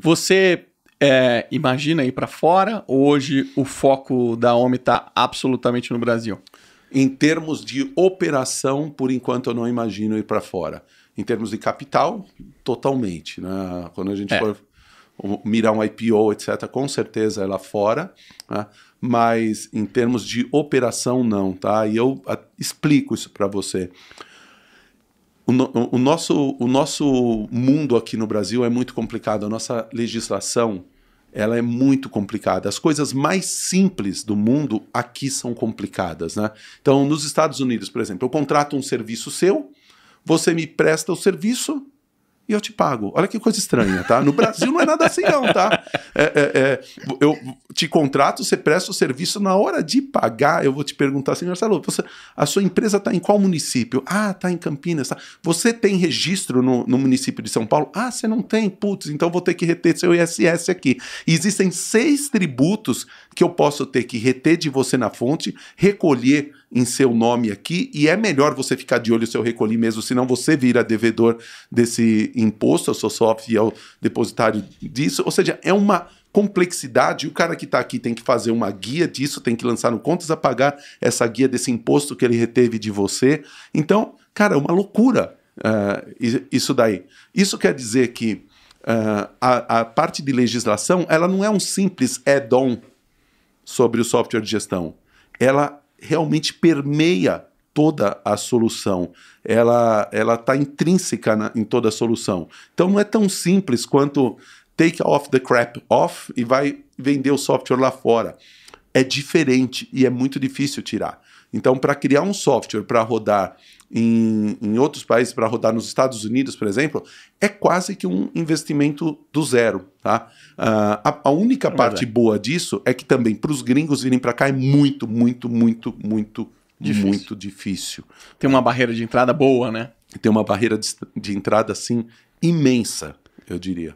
Você é, imagina ir para fora ou hoje o foco da OMI está absolutamente no Brasil? Em termos de operação, por enquanto eu não imagino ir para fora. Em termos de capital, totalmente. Né? Quando a gente é. for mirar um IPO, etc., com certeza é lá fora. Né? Mas em termos de operação, não, tá? E eu a, ah, explico isso para você o, o, nosso, o nosso mundo aqui no Brasil é muito complicado. A nossa legislação ela é muito complicada. As coisas mais simples do mundo aqui são complicadas, né? Então, nos Estados Unidos, por exemplo, eu contrato um serviço seu, você me presta o serviço, e eu te pago. Olha que coisa estranha, tá? No Brasil não é nada assim, não, tá? É, é, é, eu te contrato, você presta o serviço, na hora de pagar, eu vou te perguntar assim, Marcelo, você, a sua empresa está em qual município? Ah, tá em Campinas. Tá? Você tem registro no, no, município de São Paulo? Ah, você não tem? Putz, então vou ter que reter seu ISS aqui. E existem seis tributos que eu posso ter que reter de você na fonte, recolher em seu nome aqui, e é melhor você ficar de olho se eu recolhi mesmo, senão você vira devedor desse imposto, eu sou só fiel depositário disso. Ou seja, é uma complexidade, o cara que está aqui tem que fazer uma guia disso, tem que lançar no contas a pagar essa guia desse imposto que ele reteve de você. Então, cara, é uma loucura uh, isso daí. Isso quer dizer que uh, a, a parte de legislação ela não é um simples add-on sobre o software de gestão. Ela realmente permeia toda a solução. Ela ela está intrínseca na, em toda a solução. Então não é tão simples quanto take off the crap off e vai vender o software lá fora é diferente e é muito difícil tirar. Então, para criar um software para rodar em, em, outros países, para rodar nos Estados Unidos, por exemplo, é quase que um investimento do zero. Tá? Uh, a, a, única parte é. boa disso é que também para os gringos virem para cá é muito, muito, muito, muito, difícil. muito difícil. Tem uma barreira de entrada boa, né? Tem uma barreira de, de entrada, assim, imensa, eu diria.